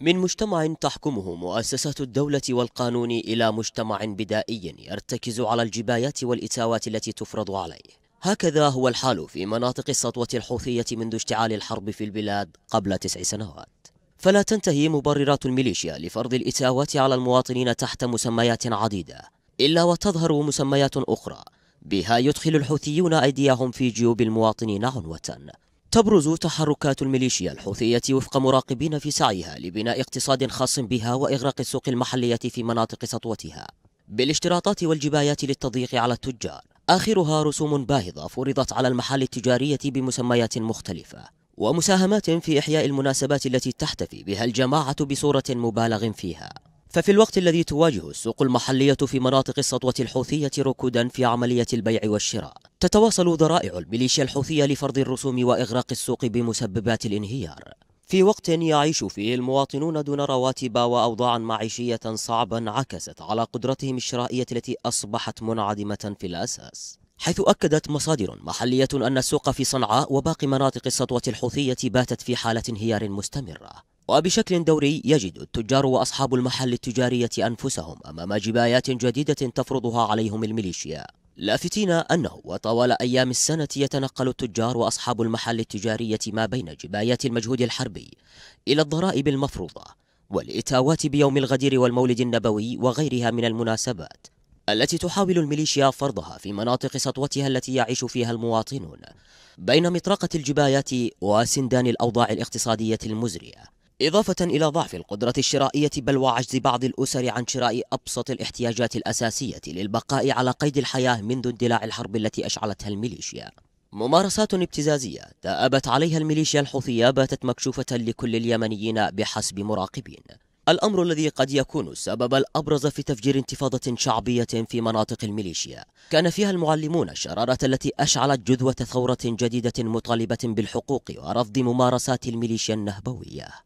من مجتمع تحكمه مؤسسات الدولة والقانون إلى مجتمع بدائي يرتكز على الجبايات والإتاوات التي تفرض عليه هكذا هو الحال في مناطق السطوة الحوثية منذ اشتعال الحرب في البلاد قبل تسع سنوات فلا تنتهي مبررات الميليشيا لفرض الإتاوات على المواطنين تحت مسميات عديدة إلا وتظهر مسميات أخرى بها يدخل الحوثيون أيديهم في جيوب المواطنين عنوة تبرز تحركات الميليشيا الحوثية وفق مراقبين في سعيها لبناء اقتصاد خاص بها وإغراق السوق المحلية في مناطق سطوتها بالاشتراطات والجبايات للتضييق على التجار آخرها رسوم باهظة فرضت على المحال التجارية بمسميات مختلفة ومساهمات في إحياء المناسبات التي تحتفي بها الجماعة بصورة مبالغ فيها ففي الوقت الذي تواجه السوق المحلية في مناطق السطوة الحوثية ركودا في عملية البيع والشراء تتواصل ذرائع الميليشيا الحوثية لفرض الرسوم وإغراق السوق بمسببات الانهيار في وقت يعيش فيه المواطنون دون رواتب وأوضاعا معيشية صعبة انعكست على قدرتهم الشرائية التي أصبحت منعدمة في الأساس حيث أكدت مصادر محلية أن السوق في صنعاء وباقي مناطق السطوة الحوثية باتت في حالة انهيار مستمرة وبشكل دوري يجد التجار وأصحاب المحل التجارية أنفسهم أمام جبايات جديدة تفرضها عليهم الميليشيا لافتين أنه وطوال أيام السنة يتنقل التجار وأصحاب المحل التجارية ما بين جبايات المجهود الحربي إلى الضرائب المفروضة والإتاوات بيوم الغدير والمولد النبوي وغيرها من المناسبات التي تحاول الميليشيا فرضها في مناطق سطوتها التي يعيش فيها المواطنون بين مطرقة الجبايات وسندان الأوضاع الاقتصادية المزرية إضافة إلى ضعف القدرة الشرائية بل وعجز بعض الأسر عن شراء أبسط الاحتياجات الأساسية للبقاء على قيد الحياة منذ اندلاع الحرب التي أشعلتها الميليشيا ممارسات ابتزازية تأبت عليها الميليشيا الحوثية باتت مكشوفة لكل اليمنيين بحسب مراقبين الأمر الذي قد يكون السبب الأبرز في تفجير انتفاضة شعبية في مناطق الميليشيا كان فيها المعلمون الشرارة التي أشعلت جذوة ثورة جديدة مطالبة بالحقوق ورفض ممارسات الميليشيا النهبوية